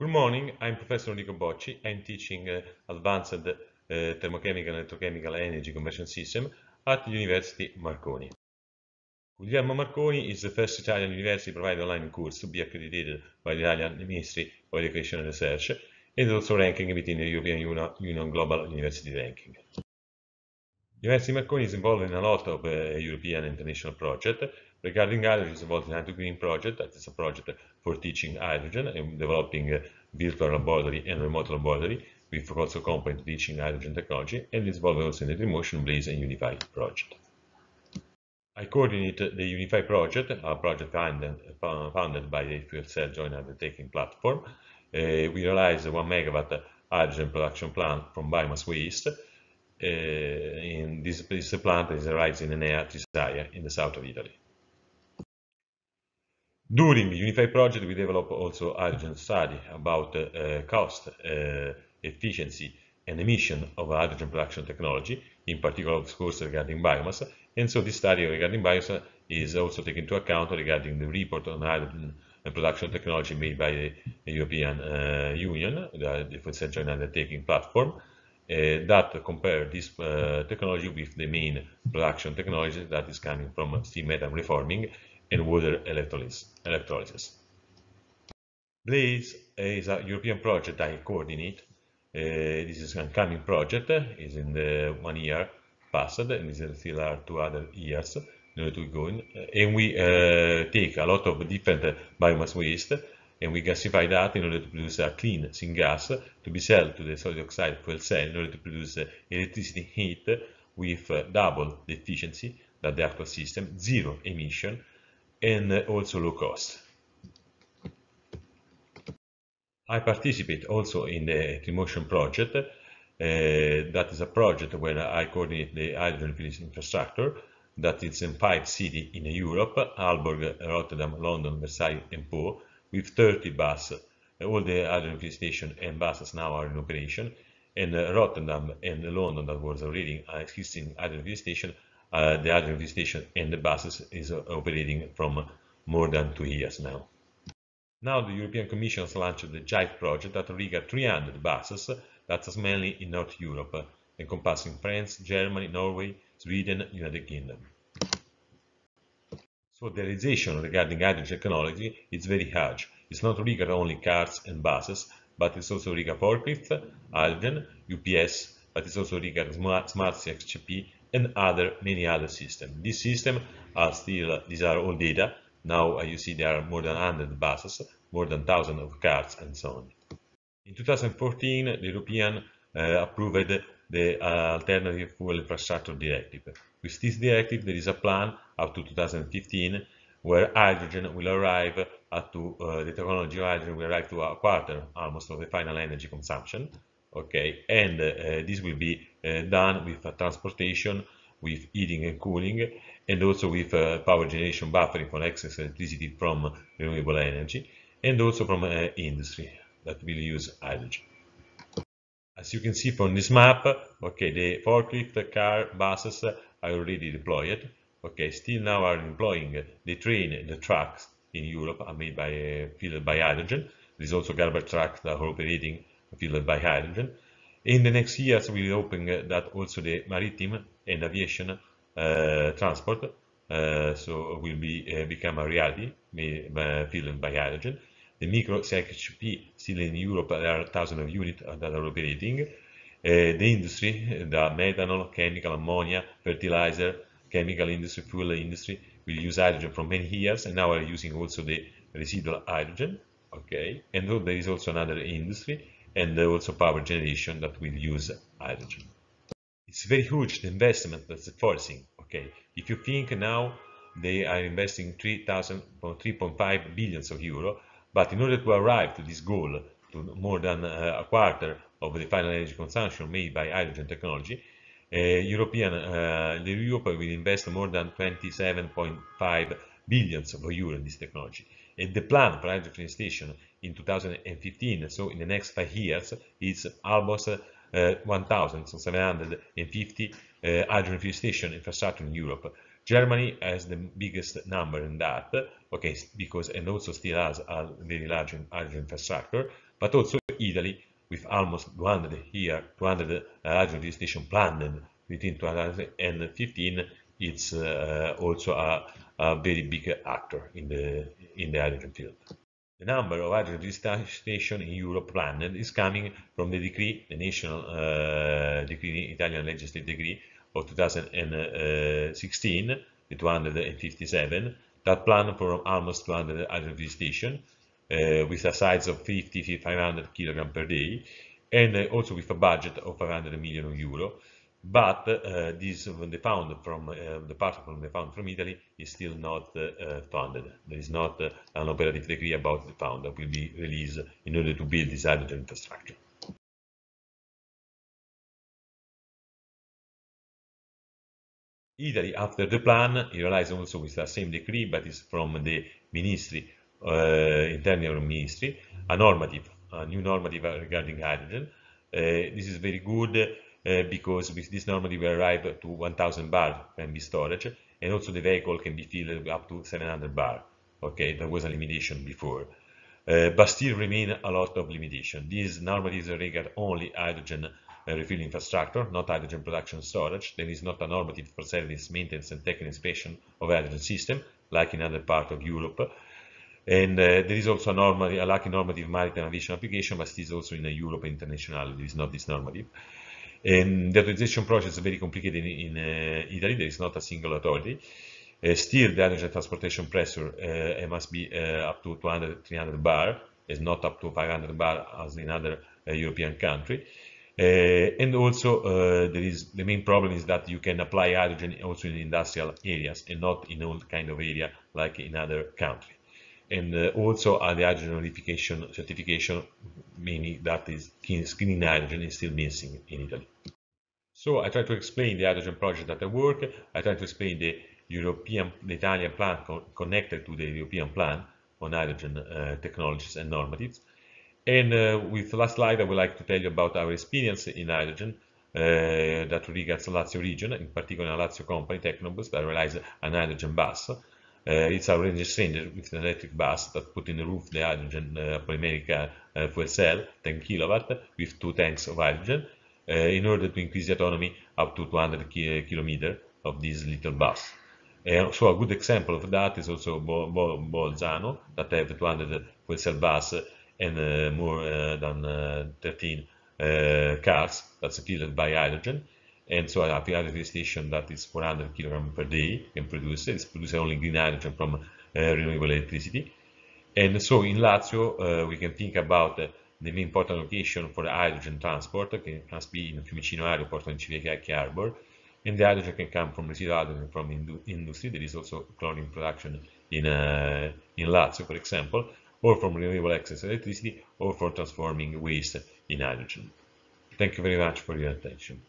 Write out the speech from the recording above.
Good morning, I'm Professor Enrico Bocci. I'm teaching uh, Advanced uh, Thermochemical and Electrochemical Energy Conversion System at the University Marconi. Guglielmo Marconi is the first Italian university to provide online course to be accredited by the Italian Ministry of Education and Research and also ranking within the European Union Global University Ranking. The University Marconi is involved in a lot of uh, European and international projects. Regarding others, is involved in the Green project, that is a project for teaching hydrogen and developing uh, virtual laboratory and remote laboratory with also component teaching hydrogen technology and is involved also in the Motion Blaze and Unify project. I coordinate the Unify project, a project funded, by the Fuel Cell Joint Undertaking Platform. Uh, we realized a 1 megawatt hydrogen production plant from biomass waste. Uh, in this, this plant is arising in Enea, Trisaia, in the south of Italy. During the Unify project, we developed also hydrogen study about uh, cost, uh, efficiency, and emission of hydrogen production technology, in particular, of course, regarding biomass. And so this study regarding biomass is also taken into account regarding the report on hydrogen uh, production technology made by the European uh, Union, the Defense Engine Undertaking Platform, uh, that compare this uh, technology with the main production technology that is coming from steam methane reforming and water electrolysis. This BLAZE is a European project I coordinate. Uh, this is an upcoming project, is in the one year past, and is still are two other years in order to go in. And we uh, take a lot of different biomass waste and we gasify that in order to produce a clean syngas to be sold to the solid oxide fuel cell in order to produce uh, electricity heat with uh, double the efficiency that the actual system, zero emission, and also low cost. I participate also in the Trimotion project. Uh, that is a project where I coordinate the hydrogen filling infrastructure that is in five cities in Europe, Alborg, Rotterdam, London, Versailles and Po, with 30 buses. All the hydrogen filling stations and buses now are in operation and uh, Rotterdam and London that was already uh, existing hydrogen filling station uh, the aggregate station and the buses is uh, operating from uh, more than two years now. Now the European Commission has launched the JITE project that Riga 300 buses, that's mainly in North Europe, encompassing France, Germany, Norway, Sweden, United Kingdom. So the realization regarding hydrogen technology is very large. It's not Riga only cars and buses, but it's also Riga forklifts, hydrogen, UPS, but it's also Riga Smart, Smart CXGP and other many other systems. This system are still, these are all data. Now uh, you see there are more than 100 buses, more than 1,000 of cars, and so on. In 2014, the European uh, approved the uh, Alternative Fuel Infrastructure Directive. With this directive, there is a plan up to 2015 where hydrogen will arrive at to, uh, the technology of hydrogen will arrive to a quarter almost of the final energy consumption okay and uh, this will be uh, done with uh, transportation with heating and cooling and also with power generation buffering for excess electricity from renewable energy and also from industry that will use hydrogen as you can see from this map okay the forklift car buses are already deployed okay still now are employing the train the trucks in europe are made by uh, filled by hydrogen there's also garbage trucks that are operating fueled by hydrogen. In the next years, we're hoping uh, that also the maritime and aviation uh, transport uh, so will be become a reality, filled by hydrogen. The micro CHP still in Europe, there are thousands of units that are operating. Uh, the industry, the methanol, chemical, ammonia, fertilizer, chemical industry, fuel industry, will use hydrogen for many years and now are using also the residual hydrogen. Okay, and there is also another industry and also power generation that will use hydrogen. It's very huge the investment that's forcing. Okay, if you think now they are investing 3.5 billions of euro, but in order to arrive to this goal, to more than uh, a quarter of the final energy consumption made by hydrogen technology, uh, European, uh, the Europe will invest more than 27.5 billions of euro in this technology. And the plan for hydrogen station in 2015, so in the next five years, is almost uh, 1,750 uh, hydrogen fuel station infrastructure in Europe. Germany has the biggest number in that, okay, because and also still has a very large hydrogen infrastructure, but also Italy with almost 200 here, 200 uh, hydrogen station planned between 2015. It's uh, also a a very big actor in the in the hydrogen field. The number of hydrogen stations in Europe planned is coming from the decree, the national uh, decree, Italian legislative decree of 2016, the 257, that plan for almost 200 hydrogen stations uh, with a size of 50 500 kg per day and uh, also with a budget of 500 million euro but uh, this the fund from uh, the part from the fund from Italy is still not uh, funded. There is not uh, an operative decree about the fund that will be released in order to build this hydrogen infrastructure. Italy, after the plan, it relies also with the same decree, but it's from the ministry, uh, internal ministry, a normative, a new normative regarding hydrogen. Uh, this is very good Eh, because with this normally we arrive to 1000 bar can be storage and also the vehicle can be filled up to 700 bar okay there was a limitation before uh, but still remain a lot of limitation this normally is regard only hydrogen uh, refueling infrastructure not hydrogen production storage there is not a normative for service maintenance and technical inspection of hydrogen system like in other part of europe and uh, there is also a, normal, a lack of normative maritime aviation application, but it is also in Europe international, It is not this normative. And ehm, the authorization process is very complicated in, in uh, Italy. There is not a single authority. Uh, still, the hydrogen transportation pressure uh, must be up to 200, 300 bar. It's not up to 500 bar as in other European country. and also, there is the main problem is that you can apply hydrogen also in industrial areas and not in all kind of area like in other countries and uh, also at the hydrogen certification, meaning that is screening hydrogen is still missing in Italy. So I try to explain the hydrogen project that I work. I try to explain the European, the Italian plan co connected to the European plan on hydrogen uh, technologies and normatives. And uh, with the last slide, I would like to tell you about our experience in hydrogen uh, that regards Lazio region, in particular Lazio company Technobus that realized an hydrogen bus Eh, it's a range extender with an electric bus that put in the roof the hydrogen polymeric fuel cell, 10 kilowatt, with two tanks of hydrogen, eh, in order to increase the autonomy up to 200 eh, kilometer of this little bus. Uh, so a good example of that is also Bo Bo Bolzano that have 200 fuel cell bus and uh, more uh, than 13 cars that's filled by hydrogen. And so a PIR station that is 400 kilogram per day can produce. It's producing only green hydrogen from uh, renewable electricity. And so in Lazio, uh, we can think about the main location for hydrogen transport can must be in Fiumicino Airport and Civitavecchia Harbor. And the hydrogen can come from residual hydrogen from indu industry. There is also chlorine production in, uh, in Lazio, for example, or from renewable excess electricity, or for transforming waste in hydrogen. Thank you very much for your attention.